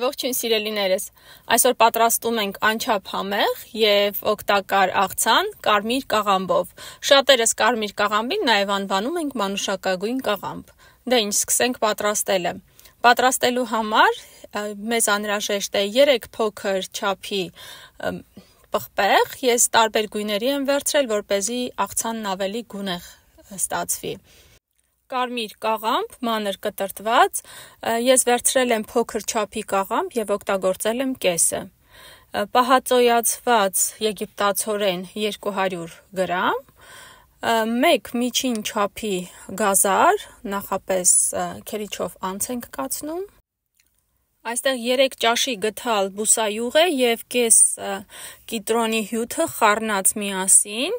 Ողջույն սիրելիներս։ Այսօր պատրաստում ենք անչափ համեղ եւ օգտակար աղցան կարմիր կաղամբով։ Շատերս կարմիր կաղամբին նաեւ անվանում ենք մանուշակագույն կաղամբ։ Դա դե ինչ սկսենք պատրաստելը։ Պատրաստելու համար մեզ անհրաժեշտ է 3 փոքր չափի պղպեղ։ Ես տարբեր գույների եմ վերցրել, որ เป զի աղցանն ավելի գունեղ ստացվի կարմիր կաղամբ, մանր կտրտված, ես վերցրել եմ փոքր չափի կաղամբ եւ օգտագործել եմ կեսը։ Պահածոյացված եգիպտացորեն 200 գրամ, 1 միջին չափի գազար, նախապես քերիչով անց ենք կացնում։ Այստեղ 3 ճաշի գթալ բուսայուղ է եւ կես կիտրոնի հյութը խառնած միասին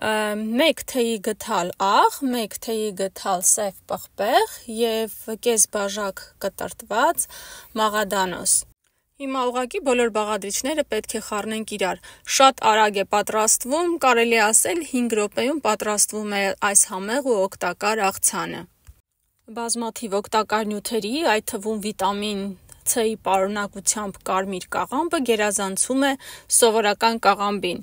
մեկ թեյի գթալ աղ, մեկ թեյի գթալ սև պղպեղ եւ կես բաժակ կտրտված մաղադանոս։ Հիմա ուղակի բոլոր բաղադրիչները պետք է խառնենք իրար։ Շատ արագ է պատրաստվում, կարելի ասել 5 րոպեում պատրաստվում է այս համեղ ու օգտակար աղցանը։ Բազմաթիվ օգտակար նյութերի, այդ թվում վիտամին Ց-ի պարունակությամբ կարմիր կաղամբը գերազանցում է սովորական կաղամբին։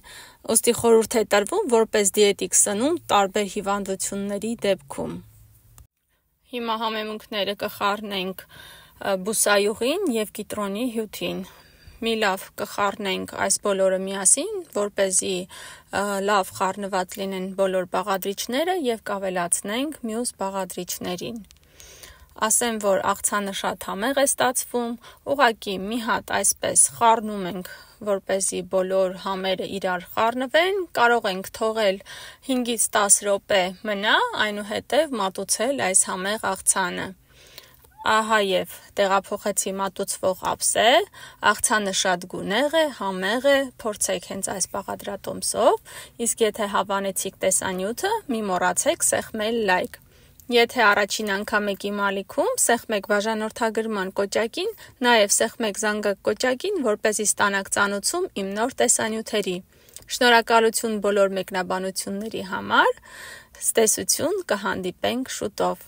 Ոստի խորհուրդ է տրվում որպես դիետիկ սնունդ տարբեր հիվանդությունների դեպքում։ Հիմա համեմունքները կխառնենք բուսայուղին եւ կիտրոնի հյութին մի լավ կխառնենք այս բոլորը միասին, որ เป զի լավ խառնված լինեն բոլոր բաղադրիչները եւ կավելացնենք մյուս բաղադրիչներին ասեմ, որ աղցանը շատ համեղ է ստացվում, ուղակի մի հատ այսպես խառնում ենք, որպեսզի բոլոր համերը իրար խառնվեն, կարող ենք թողել 5-ից 10 րոպե մնա, այնուհետև մատուցել այս համեղ աղցանը։ Ահա եւ տեղափոխեցի մատուցվող ապսե, աղցանը շատ գունեղ է, համեղ է, փորձեք հենց այս բաղադրատոմսով, իսկ եթե հավանեցիք տեսանյութը, մի մոռացեք սեղմել լայք։ like. Եթե առաջին անգամ եք իմ ալիքում, սեղմեք բաժանորդագրման կոճակին, նաև սեղմեք զանգակ կոճակին, որպեսզի ստանաք ծանուցում իմ նոր տեսանյութերի։ Շնորհակալություն բոլոր մեկնաբանությունների համար։ Ստեսություն կհանդիպենք շուտով։